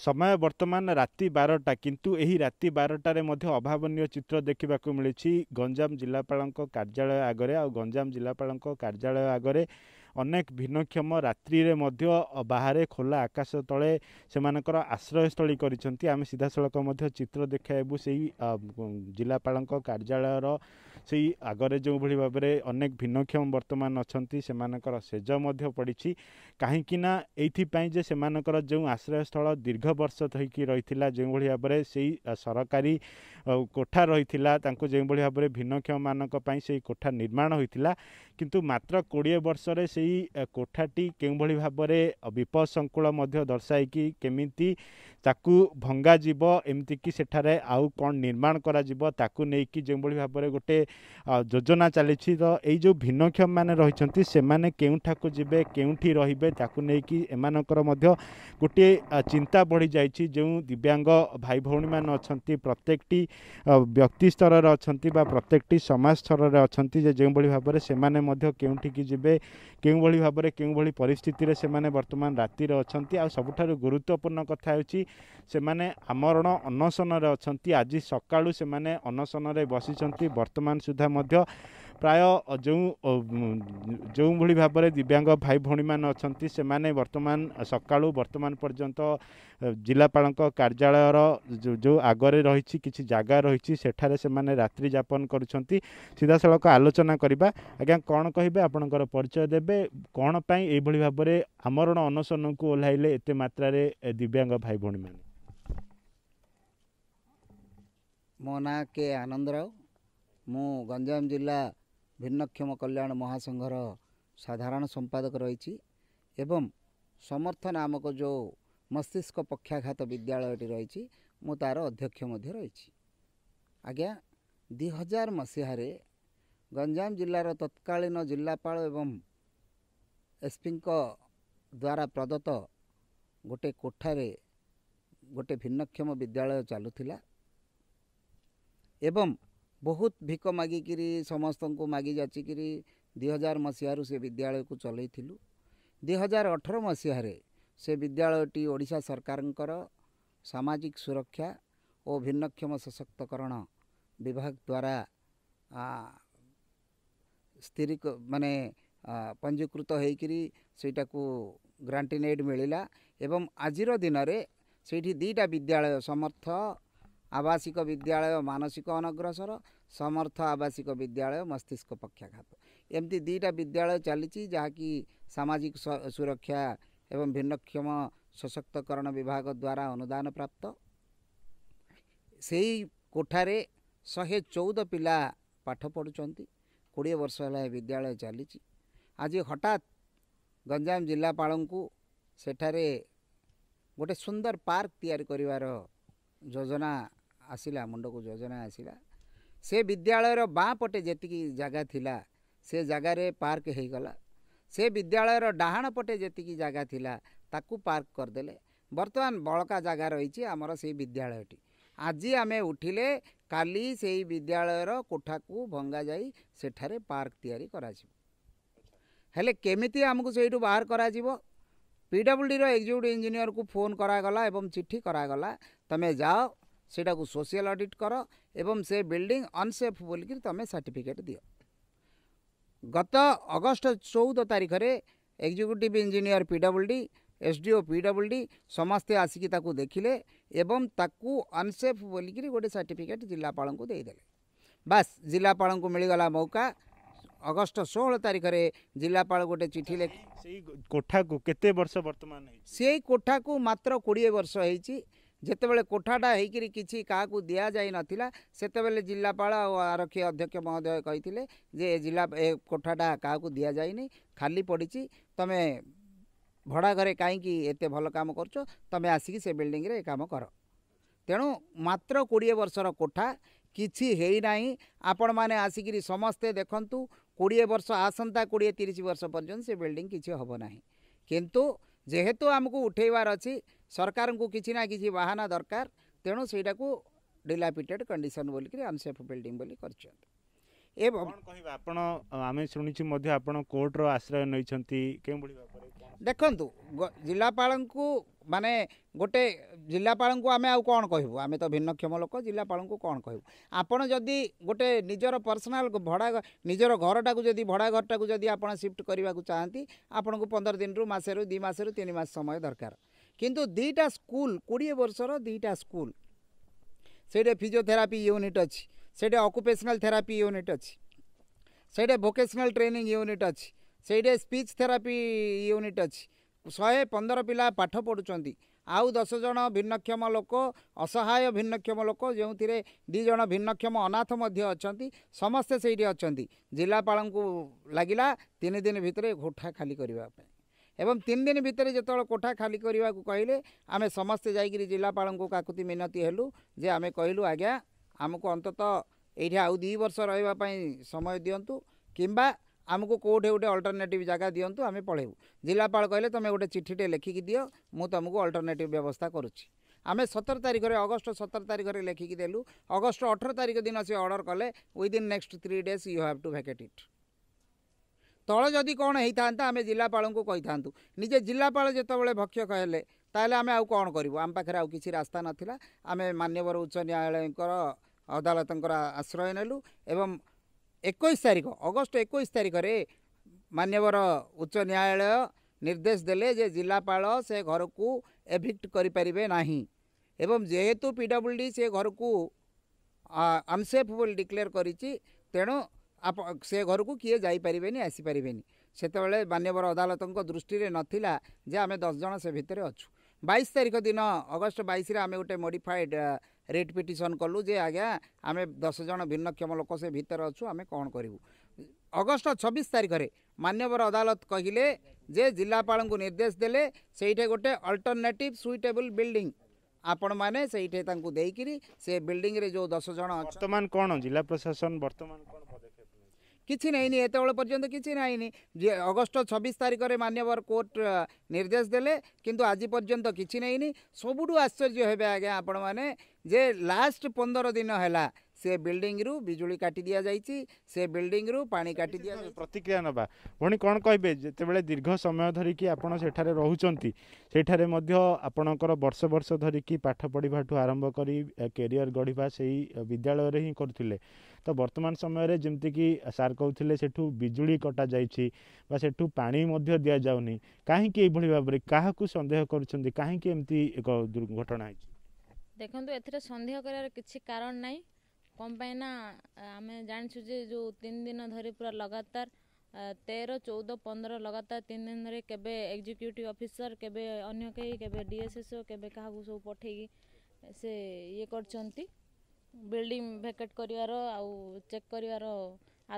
ସମୟ ବର୍ତ୍ତମାନ ରାତି ବାରଟା କିନ୍ତୁ ଏହି ରାତି ବାରଟାରେ ମଧ୍ୟ ଅଭାବନୀୟ ଚିତ୍ର ଦେଖିବାକୁ ମିଳିଛି ଗଞ୍ଜାମ ଜିଲ୍ଲାପାଳଙ୍କ କାର୍ଯ୍ୟାଳୟ ଆଗରେ ଆଉ ଗଞ୍ଜାମ ଜିଲ୍ଲାପାଳଙ୍କ କାର୍ଯ୍ୟାଳୟ ଆଗରେ ଅନେକ ଭିନ୍ନକ୍ଷମ ରାତ୍ରିରେ ମଧ୍ୟ ବାହାରେ ଖୋଲା ଆକାଶ ତଳେ ସେମାନଙ୍କର ଆଶ୍ରୟସ୍ଥଳୀ କରିଛନ୍ତି ଆମେ ସିଧାସଳଖ ମଧ୍ୟ ଚିତ୍ର ଦେଖାଇବୁ ସେହି ଜିଲ୍ଲାପାଳଙ୍କ କାର୍ଯ୍ୟାଳୟର ସେହି ଆଗରେ ଯେଉଁଭଳି ଭାବରେ ଅନେକ ଭିନ୍ନକ୍ଷମ ବର୍ତ୍ତମାନ ଅଛନ୍ତି ସେମାନଙ୍କର ସେଜ ମଧ୍ୟ ପଡ଼ିଛି କାହିଁକିନା ଏଇଥିପାଇଁ ଯେ ସେମାନଙ୍କର ଯେଉଁ ଆଶ୍ରୟସ୍ଥଳ ଦୀର୍ଘ ବର୍ଷ ହୋଇକି ରହିଥିଲା ଯେଉଁଭଳି ଭାବରେ ସେହି ସରକାରୀ କୋଠା ରହିଥିଲା ତାଙ୍କୁ ଯେଉଁଭଳି ଭାବରେ ଭିନ୍ନକ୍ଷମମାନଙ୍କ ପାଇଁ ସେହି କୋଠା ନିର୍ମାଣ ହୋଇଥିଲା କିନ୍ତୁ ମାତ୍ର କୋଡ଼ିଏ ବର୍ଷରେ ସେ ସେହି କୋଠାଟି କେଉଁଭଳି ଭାବରେ ବିପଦସଙ୍କୁଳ ମଧ୍ୟ ଦର୍ଶାଇକି କେମିତି ତାକୁ ଭଙ୍ଗାଯିବ ଏମିତିକି ସେଠାରେ ଆଉ କ'ଣ ନିର୍ମାଣ କରାଯିବ ତାକୁ ନେଇକି ଯେଉଁଭଳି ଭାବରେ ଗୋଟେ ଯୋଜନା ଚାଲିଛି ତ ଏଇ ଯେଉଁ ଭିନ୍ନକ୍ଷମମାନେ ରହିଛନ୍ତି ସେମାନେ କେଉଁଠାକୁ ଯିବେ କେଉଁଠି ରହିବେ ତାକୁ ନେଇକି ଏମାନଙ୍କର ମଧ୍ୟ ଗୋଟିଏ ଚିନ୍ତା ବଢ଼ିଯାଇଛି ଯେଉଁ ଦିବ୍ୟାଙ୍ଗ ଭାଇ ଭଉଣୀମାନେ ଅଛନ୍ତି ପ୍ରତ୍ୟେକଟି ବ୍ୟକ୍ତି ସ୍ତରରେ ଅଛନ୍ତି ବା ପ୍ରତ୍ୟେକଟି ସମାଜ ସ୍ତରରେ ଅଛନ୍ତି ଯେ ଯେଉଁଭଳି ଭାବରେ ସେମାନେ ମଧ୍ୟ କେଉଁଠିକି ଯିବେ କେଉଁଭଳି ଭାବରେ କେଉଁଭଳି ପରିସ୍ଥିତିରେ ସେମାନେ ବର୍ତ୍ତମାନ ରାତିରେ ଅଛନ୍ତି ଆଉ ସବୁଠାରୁ ଗୁରୁତ୍ୱପୂର୍ଣ୍ଣ କଥା ହେଉଛି ସେମାନେ ଆମରଣ ଅନଶନରେ ଅଛନ୍ତି ଆଜି ସକାଳୁ ସେମାନେ ଅନଶନରେ ବସିଛନ୍ତି ବର୍ତ୍ତମାନ ସୁଦ୍ଧା ମଧ୍ୟ ପ୍ରାୟ ଯେଉଁ ଯେଉଁଭଳି ଭାବରେ ଦିବ୍ୟାଙ୍ଗ ଭାଇ ଭଉଣୀମାନେ ଅଛନ୍ତି ସେମାନେ ବର୍ତ୍ତମାନ ସକାଳୁ ବର୍ତ୍ତମାନ ପର୍ଯ୍ୟନ୍ତ ଜିଲ୍ଲାପାଳଙ୍କ କାର୍ଯ୍ୟାଳୟର ଯେଉଁ ଆଗରେ ରହିଛି କିଛି ଜାଗା ରହିଛି ସେଠାରେ ସେମାନେ ରାତ୍ରି ଯାପନ କରୁଛନ୍ତି ସିଧାସଳଖ ଆଲୋଚନା କରିବା ଆଜ୍ଞା କ'ଣ କହିବେ ଆପଣଙ୍କର ପରିଚୟ ଦେବେ କ'ଣ ପାଇଁ ଏଇଭଳି ଭାବରେ ଆମରଣ ଅନଶନକୁ ଓହ୍ଲାଇଲେ ଏତେ ମାତ୍ରାରେ ଦିବ୍ୟାଙ୍ଗ ଭାଇ ଭଉଣୀମାନେ ମୋ ନାଁ କେ ଆନନ୍ଦ ରାଓ ମୁଁ ଗଞ୍ଜାମ ଜିଲ୍ଲା ଭିନ୍ନକ୍ଷମ କଲ୍ୟାଣ ମହାସଂଘର ସାଧାରଣ ସମ୍ପାଦକ ରହିଛି ଏବଂ ସମର୍ଥ ନାମକ ଯେଉଁ ମସ୍ତିଷ୍କ ପକ୍ଷାଘାତ ବିଦ୍ୟାଳୟଟି ରହିଛି ମୁଁ ତା'ର ଅଧ୍ୟକ୍ଷ ମଧ୍ୟ ରହିଛି ଆଜ୍ଞା ଦୁଇ ହଜାର ମସିହାରେ ଗଞ୍ଜାମ ଜିଲ୍ଲାର ତତ୍କାଳୀନ ଜିଲ୍ଲାପାଳ ଏବଂ ଏସ୍ପିଙ୍କ ଦ୍ୱାରା ପ୍ରଦତ୍ତ ଗୋଟିଏ କୋଠାରେ ଗୋଟିଏ ଭିନ୍ନକ୍ଷମ ବିଦ୍ୟାଳୟ ଚାଲୁଥିଲା ଏବଂ ବହୁତ ଭିକ ମାଗିକିରି ସମସ୍ତଙ୍କୁ ମାଗି ଯାଚିକିରି ଦୁଇ ହଜାର ମସିହାରୁ ସେ ବିଦ୍ୟାଳୟକୁ ଚଲେଇଥିଲୁ ଦୁଇ ହଜାର ଅଠର ମସିହାରେ ସେ ବିଦ୍ୟାଳୟଟି ଓଡ଼ିଶା ସରକାରଙ୍କର ସାମାଜିକ ସୁରକ୍ଷା ଓ ଭିନ୍ନକ୍ଷମ ସଶକ୍ତକରଣ ବିଭାଗ ଦ୍ୱାରା ସ୍ଥିର ମାନେ ପଞ୍ଜୀକୃତ ହୋଇକିରି ସେଇଟାକୁ ଗ୍ରାଣ୍ଟିନେଡ଼୍ ମିଳିଲା ଏବଂ ଆଜିର ଦିନରେ ସେଇଠି ଦୁଇଟା ବିଦ୍ୟାଳୟ ସମର୍ଥ ଆବାସିକ ବିଦ୍ୟାଳୟ ମାନସିକ ଅନଗ୍ରସର ସମର୍ଥ ଆବାସିକ ବିଦ୍ୟାଳୟ ମସ୍ତିଷ୍କ ପକ୍ଷାଘାତ ଏମିତି ଦୁଇଟା ବିଦ୍ୟାଳୟ ଚାଲିଛି ଯାହାକି ସାମାଜିକ ସୁରକ୍ଷା ଏବଂ ଭିନ୍ନକ୍ଷମ ସଶକ୍ତକରଣ ବିଭାଗ ଦ୍ୱାରା ଅନୁଦାନ ପ୍ରାପ୍ତ ସେହି କୋଠାରେ ଶହେ ଚଉଦ ପିଲା ପାଠ ପଢ଼ୁଛନ୍ତି କୋଡ଼ିଏ ବର୍ଷ ହେଲା ଏ ବିଦ୍ୟାଳୟ ଚାଲିଛି ଆଜି ହଠାତ୍ ଗଞ୍ଜାମ ଜିଲ୍ଲାପାଳଙ୍କୁ ସେଠାରେ ଗୋଟେ ସୁନ୍ଦର ପାର୍କ ତିଆରି କରିବାର ଯୋଜନା ଆସିଲା ମୁଣ୍ଡକୁ ଯୋଜନା ଆସିଲା ସେ ବିଦ୍ୟାଳୟର ବାଁ ପଟେ ଯେତିକି ଜାଗା ଥିଲା ସେ ଜାଗାରେ ପାର୍କ ହୋଇଗଲା ସେ ବିଦ୍ୟାଳୟର ଡାହାଣ ପଟେ ଯେତିକି ଜାଗା ଥିଲା ତାକୁ ପାର୍କ କରିଦେଲେ ବର୍ତ୍ତମାନ ବଳକା ଜାଗା ରହିଛି ଆମର ସେଇ ବିଦ୍ୟାଳୟଟି ଆଜି ଆମେ ଉଠିଲେ କାଲି ସେଇ ବିଦ୍ୟାଳୟର କୋଠାକୁ ଭଙ୍ଗାଯାଇ ସେଠାରେ ପାର୍କ ତିଆରି କରାଯିବ ହେଲେ କେମିତି ଆମକୁ ସେଇଠୁ ବାହାର କରାଯିବ ଡିର ଏକ୍ଜିକ୍ୟୁଟିଭ୍ ଇଞ୍ଜିନିୟରକୁ ଫୋନ୍ କରାଗଲା ଏବଂ ଚିଠି କରାଗଲା ତୁମେ ଯାଅ ସେଇଟାକୁ ସୋସିଆଲ୍ ଅଡ଼ିଟ୍ କର ଏବଂ ସେ ବିଲ୍ଡିଂ ଅନସେଫ୍ ବୋଲିକିରି ତୁମେ ସାର୍ଟିଫିକେଟ୍ ଦିଅ ଗତ ଅଗଷ୍ଟ ଚଉଦ ତାରିଖରେ executive engineer P W D S D O P W D ସମସ୍ତେ ଆସିକି ତାକୁ ଦେଖିଲେ ଏବଂ ତାକୁ ଅନସେଫ୍ ବୋଲିକିରି ଗୋଟେ ସାର୍ଟିଫିକେଟ୍ ଜିଲ୍ଲାପାଳଙ୍କୁ ଦେଇଦେଲେ ବାସ୍ ଜିଲ୍ଲାପାଳଙ୍କୁ ମିଳିଗଲା ମୌକା ଅଗଷ୍ଟ ଷୋହଳ ତାରିଖରେ ଜିଲ୍ଲାପାଳ ଗୋଟେ ଚିଠି ଲେଖି ସେଇ କୋଠାକୁ କେତେ ବର୍ଷ ବର୍ତ୍ତମାନ ସେଇ କୋଠାକୁ ମାତ୍ର କୋଡ଼ିଏ ବର୍ଷ ହେଇଛି ଯେତେବେଳେ କୋଠାଟା ହେଇକିରି କିଛି କାହାକୁ ଦିଆଯାଇନଥିଲା ସେତେବେଳେ ଜିଲ୍ଲାପାଳ ଆଉ ଆରକ୍ଷୀ ଅଧ୍ୟକ୍ଷ ମହୋଦୟ କହିଥିଲେ ଯେ ଏ ଜିଲ୍ଲା ଏ କୋଠାଟା କାହାକୁ ଦିଆଯାଇନି ଖାଲି ପଡ଼ିଛି ତୁମେ ଭଡ଼ା ଘରେ କାହିଁକି ଏତେ ଭଲ କାମ କରୁଛ ତୁମେ ଆସିକି ସେ ବିଲ୍ଡିଂରେ ଏ କାମ କର ତେଣୁ ମାତ୍ର କୋଡ଼ିଏ ବର୍ଷର କୋଠା କିଛି ହେଇନାହିଁ ଆପଣମାନେ ଆସିକିରି ସମସ୍ତେ ଦେଖନ୍ତୁ କୋଡ଼ିଏ ବର୍ଷ ଆସନ୍ତା କୋଡ଼ିଏ ତିରିଶ ବର୍ଷ ପର୍ଯ୍ୟନ୍ତ ସେ ବିଲ୍ଡିଂ କିଛି ହେବ ନାହିଁ କିନ୍ତୁ ଯେହେତୁ ଆମକୁ ଉଠାଇବାର ଅଛି ସରକାରଙ୍କୁ କିଛି ନା କିଛି ବାହାନା ଦରକାର ତେଣୁ ସେଇଟାକୁ ଡିଲାପିଟେଡ଼୍ କଣ୍ଡିସନ୍ ବୋଲିକିରି ଅନସେଫ୍ ବିଲ୍ଡିଂ ବୋଲି କରିଛନ୍ତି ଏବଂ କହିବା ଆପଣ ଆମେ ଶୁଣିଛୁ ମଧ୍ୟ ଆପଣ କୋର୍ଟର ଆଶ୍ରୟ ନେଇଛନ୍ତି କେଉଁଭଳି ଭାବରେ ଦେଖନ୍ତୁ ଜିଲ୍ଲାପାଳଙ୍କୁ ମାନେ ଗୋଟେ ଜିଲ୍ଲାପାଳଙ୍କୁ ଆମେ ଆଉ କ'ଣ କହିବୁ ଆମେ ତ ଭିନ୍ନକ୍ଷମ ଲୋକ ଜିଲ୍ଲାପାଳଙ୍କୁ କ'ଣ କହିବୁ ଆପଣ ଯଦି ଗୋଟେ ନିଜର ପର୍ସନାଲ୍ ଭଡ଼ା ନିଜର ଘରଟାକୁ ଯଦି ଭଡ଼ା ଘରଟାକୁ ଯଦି ଆପଣ ସିଫ୍ଟ କରିବାକୁ ଚାହାନ୍ତି ଆପଣଙ୍କୁ ପନ୍ଦର ଦିନରୁ ମାସେରୁ ଦୁଇ ମାସରୁ ତିନି ମାସ ସମୟ ଦରକାର किन दुईटा स्कुल किडिए बर्षर दुईटा स्कुल सही फिजियो थेरापि युनिट अस्ट्रा अकुपेसनाल थेरापि युनिट अस्ट्रा भोकेसनाल ट्रेनिङ युनिट अस्ट्रे स्पीच थेरापी युनिट अस् शे पन्ध्र पि पाठ पढुन्छ आउ जन भिन्नक्षम लोक असहाय भिन्नक्षम लोक जोति दुईजना भिन्नक्षम अनाथ अनि समस्ते सही अनि जिल्लापा लागदिन भित्र घोठा खालिप एवं तिन दिन भित्र जेबल कोठा को कहिले आमे समे जाइक जिल्लापा काकुति मिति कहिल आज्ञा आमु अन्तत एउटा दुई वर्ष र समय दिनु कम्बा आमु के अल्टरनेट जग्गा दियन्तु आमे पढे जिल्लापाले तिठीटे लेखिक दियो म तमुक अल्टरनेट व्यवस्था गर्छु आमे सतर तारिखले अगस्त सतर तारिखले लेखिक देलु अगस्ट अठर तारिख दिन within next three days you have to vacate it ତଳ ଯଦି କ'ଣ ହେଇଥାନ୍ତା ଆମେ ଜିଲ୍ଲାପାଳଙ୍କୁ କହିଥାନ୍ତୁ ନିଜେ ଜିଲ୍ଲାପାଳ ଯେତେବେଳେ ଭକ୍ଷକ ହେଲେ ତାହେଲେ ଆମେ ଆଉ କ'ଣ କରିବୁ ଆମ ପାଖରେ ଆଉ କିଛି ରାସ୍ତା ନଥିଲା ଆମେ ମାନ୍ୟବର ଉଚ୍ଚ ନ୍ୟାୟାଳୟଙ୍କର ଅଦାଲତଙ୍କର ଆଶ୍ରୟ ନେଲୁ ଏବଂ ଏକୋଇଶ ତାରିଖ ଅଗଷ୍ଟ ଏକୋଇଶ ତାରିଖରେ ମାନ୍ୟବର ଉଚ୍ଚ ନ୍ୟାୟାଳୟ ନିର୍ଦ୍ଦେଶ ଦେଲେ ଯେ ଜିଲ୍ଲାପାଳ ସେ ଘରକୁ ଏଭିକ୍ଟ କରିପାରିବେ ନାହିଁ ଏବଂ ଯେହେତୁ ପି ଡବ୍ଲ୍ୟୁ ଡି ସେ ଘରକୁ ଅନସେଫ୍ ବୋଲି ଡିକ୍ଲେୟାର କରିଛି ତେଣୁ घरको कि जाइपारेन आइसिसिस मान्यवर अदालतको दृष्टिले से दसजना भछु बइस तारिख दिन अगस्त बइसे रे गए मफाइड रेट पिटन कलु आमे दसजना भिन्नक्षम लोक अछु अब अगस्ट अगस्त छब्बिस तारिखेर मान्यवर अदालत कहिले जिल्लापा निर्देशले गए अल्टरनेटिभ सुइटेबल बल्डिङ से बिल्डिंग रे जो जिला प्रशासन କିଛି ନାଇଁନି ଏତେବେଳେ ପର୍ଯ୍ୟନ୍ତ କିଛି ନାଇଁନି ଅଗଷ୍ଟ ଛବିଶ ତାରିଖରେ ମାନ୍ୟବର କୋର୍ଟ ନିର୍ଦ୍ଦେଶ ଦେଲେ କିନ୍ତୁ ଆଜି ପର୍ଯ୍ୟନ୍ତ କିଛି ନାଇଁନି ସବୁଠୁ ଆଶ୍ଚର୍ଯ୍ୟ ହେବେ ଆଜ୍ଞା ଆପଣମାନେ ଯେ ଲାଷ୍ଟ ପନ୍ଦର ଦିନ ହେଲା ସେ ବିଲ୍ଡିଂରୁ ବିଜୁଳି କାଟି ଦିଆଯାଇଛି ସେ ବିଲ୍ଡିଂରୁ ପାଣି କାଟି ଦିଆଯାଇଛି ପ୍ରତିକ୍ରିୟା ନେବା ପୁଣି କ'ଣ କହିବେ ଯେତେବେଳେ ଦୀର୍ଘ ସମୟ ଧରିକି ଆପଣ ସେଠାରେ ରହୁଛନ୍ତି ସେଠାରେ ମଧ୍ୟ ଆପଣଙ୍କର ବର୍ଷ ବର୍ଷ ଧରିକି ପାଠ ପଢ଼ିବାଠୁ ଆରମ୍ଭ କରି କ୍ୟାରିୟର ଗଢ଼ିବା ସେଇ ବିଦ୍ୟାଳୟରେ ହିଁ କରୁଥିଲେ ତ ବର୍ତ୍ତମାନ ସମୟରେ ଯେମିତିକି ସାର୍ କହୁଥିଲେ ସେଠୁ ବିଜୁଳି କଟାଯାଇଛି ବା ସେଠୁ ପାଣି ମଧ୍ୟ ଦିଆଯାଉନି କାହିଁକି ଏଇଭଳି ଭାବରେ କାହାକୁ ସନ୍ଦେହ କରୁଛନ୍ତି କାହିଁକି ଏମିତି ଏକ ଦୁର୍ଘଟଣା ହେଇଛି ଦେଖନ୍ତୁ ଏଥିରେ ସନ୍ଦେହ କରିବାର କିଛି କାରଣ ନାହିଁ कौन आम जानसु जो तीन दिन धरी पूरा लगातार तेरह चौदह पंद्रह लगातार तीन दिन धरी के एक्जिक्यूटिव अफिसर के डीएसएसओ के सब पठे से ये कर बिल्डिंग भेकेट करार चेक कर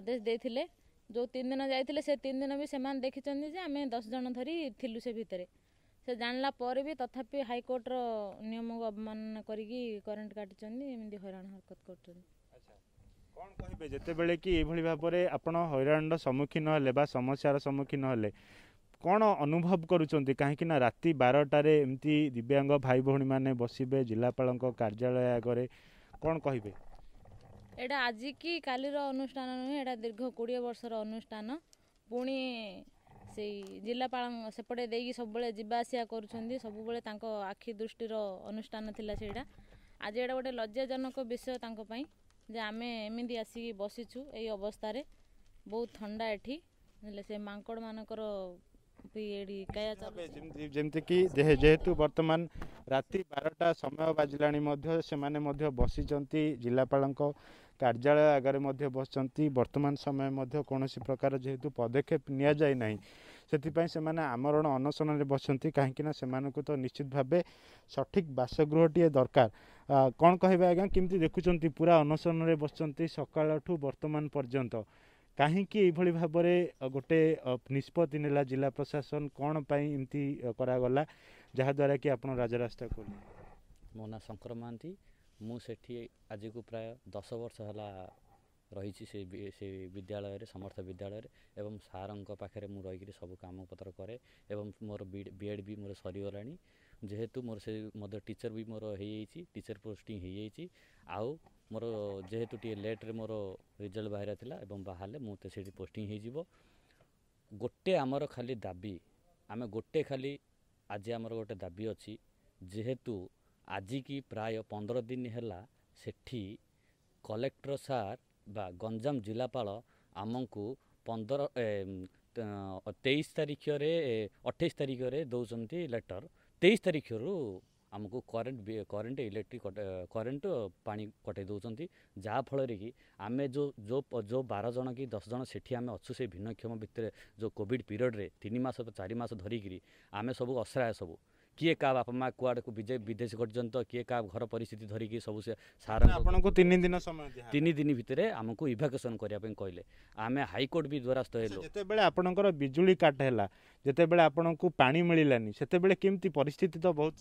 आदेश दे जो तीन दिन जाते तीन दिन भी से देखिजे आम दस जन धरी थी से भितर ସେ ଜାଣିଲା ପରେ ବି ତଥାପି ହାଇକୋର୍ଟର ନିୟମକୁ ଅବମାନନା କରିକି କରେଣ୍ଟ କାଟିଛନ୍ତି ଏମିତି ହଇରାଣ ହରକତ କରୁଛନ୍ତି କ'ଣ କହିବେ ଯେତେବେଳେ କି ଏଇଭଳି ଭାବରେ ଆପଣ ହଇରାଣର ସମ୍ମୁଖୀନ ହେଲେ ବା ସମସ୍ୟାର ସମ୍ମୁଖୀନ ହେଲେ କ'ଣ ଅନୁଭବ କରୁଛନ୍ତି କାହିଁକି ନା ରାତି ବାରଟାରେ ଏମିତି ଦିବ୍ୟାଙ୍ଗ ଭାଇ ଭଉଣୀମାନେ ବସିବେ ଜିଲ୍ଲାପାଳଙ୍କ କାର୍ଯ୍ୟାଳୟ ଆଗରେ କ'ଣ କହିବେ ଏଇଟା ଆଜି କି କାଲିର ଅନୁଷ୍ଠାନ ନୁହେଁ ଏଇଟା ଦୀର୍ଘ କୋଡ଼ିଏ ବର୍ଷର ଅନୁଷ୍ଠାନ ପୁଣି ସେଇ ଜିଲ୍ଲାପାଳ ସେପଟେ ଦେଇକି ସବୁବେଳେ ଯିବା ଆସିବା କରୁଛନ୍ତି ସବୁବେଳେ ତାଙ୍କ ଆଖି ଦୃଷ୍ଟିର ଅନୁଷ୍ଠାନ ଥିଲା ସେଇଟା ଆଜି ଏଇଟା ଗୋଟେ ଲଜ୍ଜାଜନକ ବିଷୟ ତାଙ୍କ ପାଇଁ ଯେ ଆମେ ଏମିତି ଆସିକି ବସିଛୁ ଏଇ ଅବସ୍ଥାରେ ବହୁତ ଥଣ୍ଡା ଏଠି ହେଲେ ସେ ମାଙ୍କଡ଼ମାନଙ୍କର ବି ଏଠି କାୟା ଯେମିତିକି ଯେହେତୁ ବର୍ତ୍ତମାନ ରାତି ବାରଟା ସମୟ ବାଜିଲାଣି ମଧ୍ୟ ସେମାନେ ମଧ୍ୟ ବସିଛନ୍ତି ଜିଲ୍ଲାପାଳଙ୍କ କାର୍ଯ୍ୟାଳୟ ଆଗରେ ମଧ୍ୟ ବସିଛନ୍ତି ବର୍ତ୍ତମାନ ସମୟ ମଧ୍ୟ କୌଣସି ପ୍ରକାର ଯେହେତୁ ପଦକ୍ଷେପ ନିଆଯାଇ ନାହିଁ ସେଥିପାଇଁ ସେମାନେ ଆମରଣ ଅନଶନରେ ବସିଛନ୍ତି କାହିଁକିନା ସେମାନଙ୍କୁ ତ ନିଶ୍ଚିତ ଭାବେ ସଠିକ୍ ବାସଗୃହଟିଏ ଦରକାର କ'ଣ କହିବେ ଆଜ୍ଞା କେମିତି ଦେଖୁଛନ୍ତି ପୁରା ଅନଶନରେ ବସିଛନ୍ତି ସକାଳଠୁ ବର୍ତ୍ତମାନ ପର୍ଯ୍ୟନ୍ତ କାହିଁକି ଏଇଭଳି ଭାବରେ ଗୋଟେ ନିଷ୍ପତ୍ତି ନେଲା ଜିଲ୍ଲା ପ୍ରଶାସନ କ'ଣ ପାଇଁ ଏମିତି କରାଗଲା ଯାହାଦ୍ୱାରା କି ଆପଣ ରାଜରାସ୍ତା କଲେ ମୋ ନାଁ ଶଙ୍କର ମହାନ୍ତି ମୁଁ ସେଠି ଆଜିକୁ ପ୍ରାୟ ଦଶ ବର୍ଷ ହେଲା ରହିଛି ସେ ସେ ବିଦ୍ୟାଳୟରେ ସମର୍ଥ ବିଦ୍ୟାଳୟରେ ଏବଂ ସାର୍ଙ୍କ ପାଖରେ ମୁଁ ରହିକିରି ସବୁ କାମପତ୍ର କରେ ଏବଂ ମୋର ବି ଏଡ଼୍ ବି ମୋର ସରିଗଲାଣି ଯେହେତୁ ମୋର ସେ ମଧ୍ୟ ଟିଚର୍ ବି ମୋର ହେଇଯାଇଛି ଟିଚର୍ ପୋଷ୍ଟିଂ ହେଇଯାଇଛି ଆଉ ମୋର ଯେହେତୁ ଟିକିଏ ଲେଟ୍ରେ ମୋର ରେଜଲ୍ଟ ବାହାରିବା ଥିଲା ଏବଂ ବାହାରିଲେ ମୁଁ ତ ସେଠି ପୋଷ୍ଟିଂ ହେଇଯିବ ଗୋଟେ ଆମର ଖାଲି ଦାବି ଆମେ ଗୋଟେ ଖାଲି ଆଜି ଆମର ଗୋଟେ ଦାବି ଅଛି ଯେହେତୁ ଆଜିକି ପ୍ରାୟ ପନ୍ଦର ଦିନ ହେଲା ସେଠି କଲେକ୍ଟର ସାର୍ ବା ଗଞ୍ଜାମ ଜିଲ୍ଲାପାଳ ଆମକୁ ପନ୍ଦର ତେଇଶ ତାରିଖରେ ଅଠେଇଶ ତାରିଖରେ ଦେଉଛନ୍ତି ଲେଟର ତେଇଶ ତାରିଖରୁ ଆମକୁ କରେଣ୍ଟ କରେଣ୍ଟ ଇଲେକ୍ଟ୍ରିକ୍ କରେଣ୍ଟ ପାଣି କଟାଇ ଦେଉଛନ୍ତି ଯାହାଫଳରେ କି ଆମେ ଯେଉଁ ଯେଉଁ ଯେଉଁ ବାର ଜଣ କି ଦଶ ଜଣ ସେଠି ଆମେ ଅଛୁ ସେ ଭିନ୍ନକ୍ଷମ ଭିତରେ ଯେଉଁ କୋଭିଡ଼ ପିରିୟଡ଼ରେ ତିନି ମାସ ଚାରି ମାସ ଧରିକିରି ଆମେ ସବୁ ଅସହାୟ ସବୁ କିଏ କାହା ବାପା ମା କୁଆଡ଼େକୁ ବିଦେଶ ଗର୍ଜନ୍ତ କିଏ କାହା ଘର ପରିସ୍ଥିତି ଧରିକି ସବୁ ସେ ସାର ଆପଣଙ୍କୁ ତିନି ଦିନ ସମୟ ତିନି ଦିନ ଭିତରେ ଆମକୁ ଇଭାକେସନ୍ କରିବା ପାଇଁ କହିଲେ ଆମେ ହାଇକୋର୍ଟ ବି ଦ୍ୱାରାସ୍ଥ ହେଲୁ ଯେତେବେଳେ ଆପଣଙ୍କର ବିଜୁଳି କାଟ ହେଲା ଯେତେବେଳେ ଆପଣଙ୍କୁ ପାଣି ମିଳିଲାନି ସେତେବେଳେ କେମିତି ପରିସ୍ଥିତି ତ ବହୁତ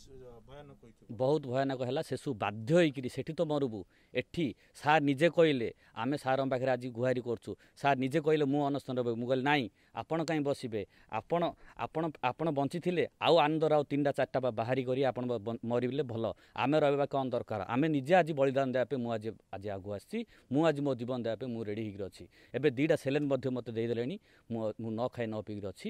ବହୁତ ଭୟାନକ ହେଲା ସେସୁ ବାଧ୍ୟ ହେଇକିରି ସେଠି ତ ମରୁବୁ ଏଠି ସାର୍ ନିଜେ କହିଲେ ଆମେ ସାର୍ଙ୍କ ପାଖରେ ଆଜି ଗୁହାରି କରୁଛୁ ସାର୍ ନିଜେ କହିଲେ ମୁଁ ଅନଶନ ରହିବି ମୁଁ କହିଲି ନାହିଁ ଆପଣ କାହିଁ ବସିବେ ଆପଣ ଆପଣ ଆପଣ ବଞ୍ଚିଥିଲେ ଆଉ ଆନନ୍ଦର ଆଉ ତିନିଟା ଚାରିଟା ବା ବାହାରି କରି ଆପଣ ମରିଲେ ଭଲ ଆମେ ରହିବା କ'ଣ ଦରକାର ଆମେ ନିଜେ ଆଜି ବଳିଦାନ ଦେବା ପାଇଁ ମୁଁ ଆଜି ଆଜି ଆଗକୁ ଆସିଛି ମୁଁ ଆଜି ମୋ ଜୀବନ ଦେବା ପାଇଁ ମୁଁ ରେଡ଼ି ହେଇକିରି ଅଛି ଏବେ ଦୁଇଟା ସେଲେନ୍ ମଧ୍ୟ ମୋତେ ଦେଇଦେଲେଣି ମୁଁ ମୁଁ ନ ଖାଇ ନ ପିଇକିରି ଅଛି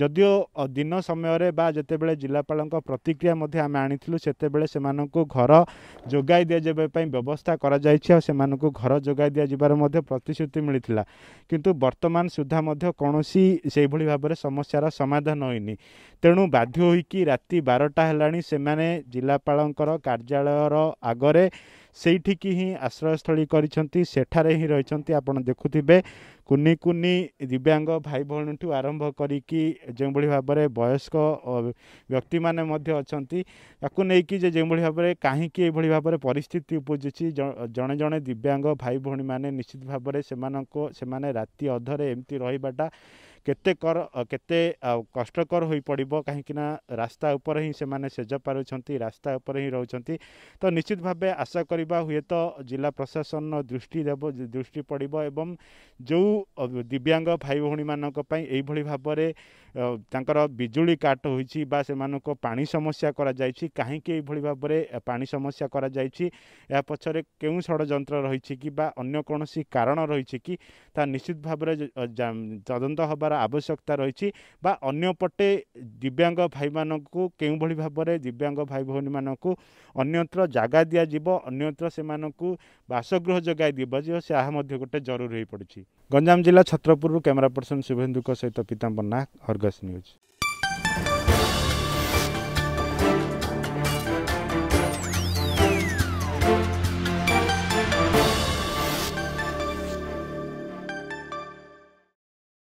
ଯଦିଓ ଦିନ ସମୟରେ ବା ଯେତେବେଳେ ଜିଲ୍ଲାପାଳଙ୍କ ପ୍ରତିକ୍ରିୟା ମଧ୍ୟ ଆମେ ଆଣିଥିଲୁ ସେତେବେଳେ ସେମାନଙ୍କୁ ଘର ଯୋଗାଇ ଦିଆଯିବା ପାଇଁ ବ୍ୟବସ୍ଥା କରାଯାଇଛି ଆଉ ସେମାନଙ୍କୁ ଘର ଯୋଗାଇ ଦିଆଯିବାର ମଧ୍ୟ ପ୍ରତିଶ୍ରୁତି ମିଳିଥିଲା କିନ୍ତୁ ବର୍ତ୍ତମାନ ସୁଦ୍ଧା ମଧ୍ୟ କୌଣସି ସେହିଭଳି ଭାବରେ ସମସ୍ୟାର ସମାଧାନ ହୋଇନି ତେଣୁ ବାଧ୍ୟ ହୋଇକି ରାତି ବାରଟା ହେଲାଣି ସେମାନେ ଜିଲ୍ଲାପାଳଙ୍କର କାର୍ଯ୍ୟାଳୟର ଆଗରେ ସେଇଠିକି ହିଁ ଆଶ୍ରୟସ୍ଥଳୀ କରିଛନ୍ତି ସେଠାରେ ହିଁ ରହିଛନ୍ତି ଆପଣ ଦେଖୁଥିବେ କୁନି କୁନି ଦିବ୍ୟାଙ୍ଗ ଭାଇ ଭଉଣୀଠୁ ଆରମ୍ଭ କରିକି ଯେଉଁଭଳି ଭାବରେ ବୟସ୍କ ବ୍ୟକ୍ତିମାନେ ମଧ୍ୟ ଅଛନ୍ତି ତାକୁ ନେଇକି ଯେ ଯେଉଁଭଳି ଭାବରେ କାହିଁକି ଏଇଭଳି ଭାବରେ ପରିସ୍ଥିତି ଉପୁଜୁଛି ଜଣେ ଜଣେ ଦିବ୍ୟାଙ୍ଗ ଭାଇ ଭଉଣୀମାନେ ନିଶ୍ଚିତ ଭାବରେ ସେମାନଙ୍କ ସେମାନେ ରାତି ଅଧରେ ଏମିତି ରହିବାଟା କେତେ କର କେତେ କଷ୍ଟକର ହୋଇପଡ଼ିବ କାହିଁକିନା ରାସ୍ତା ଉପରେ ହିଁ ସେମାନେ ସେଜ ପାରୁଛନ୍ତି ରାସ୍ତା ଉପରେ ହିଁ ରହୁଛନ୍ତି ତ ନିଶ୍ଚିତ ଭାବେ ଆଶା କରିବା ହୁଏତ ଜିଲ୍ଲା ପ୍ରଶାସନ ଦୃଷ୍ଟି ଦେବ ଦୃଷ୍ଟି ପଡ଼ିବ ଏବଂ ଯେଉଁ ଦିବ୍ୟାଙ୍ଗ ଭାଇ ଭଉଣୀମାନଙ୍କ ପାଇଁ ଏଇଭଳି ଭାବରେ ତାଙ୍କର ବିଜୁଳି କାଟ ହୋଇଛି ବା ସେମାନଙ୍କ ପାଣି ସମସ୍ୟା କରାଯାଇଛି କାହିଁକି ଏଇଭଳି ଭାବରେ ପାଣି ସମସ୍ୟା କରାଯାଇଛି ଏହା ପଛରେ କେଉଁ ଷଡ଼ଯନ୍ତ୍ର ରହିଛି କି ବା ଅନ୍ୟ କୌଣସି କାରଣ ରହିଛି କି ତାହା ନିଶ୍ଚିତ ଭାବରେ ତଦନ୍ତ ହେବାର କରିବାର ଆବଶ୍ୟକତା ରହିଛି ବା ଅନ୍ୟପଟେ ଦିବ୍ୟାଙ୍ଗ ଭାଇମାନଙ୍କୁ କେଉଁଭଳି ଭାବରେ ଦିବ୍ୟାଙ୍ଗ ଭାଇ ଭଉଣୀମାନଙ୍କୁ ଅନ୍ୟତ୍ର ଜାଗା ଦିଆଯିବ ଅନ୍ୟତ୍ର ସେମାନଙ୍କୁ ବାସଗୃହ ଯୋଗାଇ ଦିବାଯିବ ସେ ଏହା ମଧ୍ୟ ଗୋଟେ ଜରୁରୀ ହୋଇପଡ଼ିଛି ଗଞ୍ଜାମ ଜିଲ୍ଲା ଛତ୍ରପୁରରୁ କ୍ୟାମେରା ପର୍ସନ୍ ଶୁଭେନ୍ଦୁଙ୍କ ସହିତ ପୀତାମ୍ବର ନାୟକ ହର୍ଗସ୍ ନ୍ୟୁଜ୍